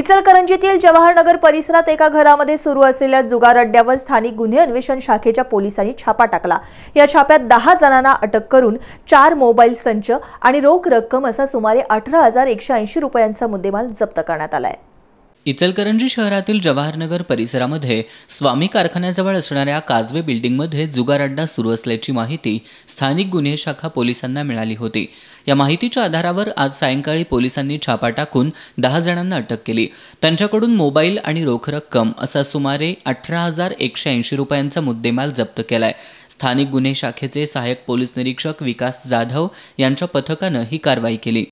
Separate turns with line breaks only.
इचलकरंजीतील जवाहरनगर परिसरात एका घरामध्ये सुरू असलेल्या जुगार अड्ड्यावर स्थानिक गुन्हे अन्वेषण शाखेच्या पोलिसांनी छापा टाकला या छाप्यात दहा जणांना अटक करून चार मोबाईल संच आणि रोख रक्कम असा सुमारे अठरा हजार एकशे ऐंशी रुपयांचा मुद्देमाल जप्त करण्यात आला आहे
इचलकरंजी शहरातील जवाहरनगर परिसरामध्ये स्वामी कारखान्याजवळ असणाऱ्या काजवे बिल्डिंगमध्ये जुगार अड्डा सुरू असल्याची माहिती स्थानिक गुन्हे शाखा पोलिसांना मिळाली होती या माहितीच्या आधारावर आज सायंकाळी पोलिसांनी छापा टाकून दहा जणांना अटक केली त्यांच्याकडून मोबाईल आणि रोख रक्कम असा सुमारे अठरा हजार एकशे ऐंशी रुपयांचा मुद्देमाल जप्त केलाय स्थानिक गुन्हे शाखेचे सहाय्यक पोलीस निरीक्षक विकास जाधव यांच्या पथकानं ही कारवाई केली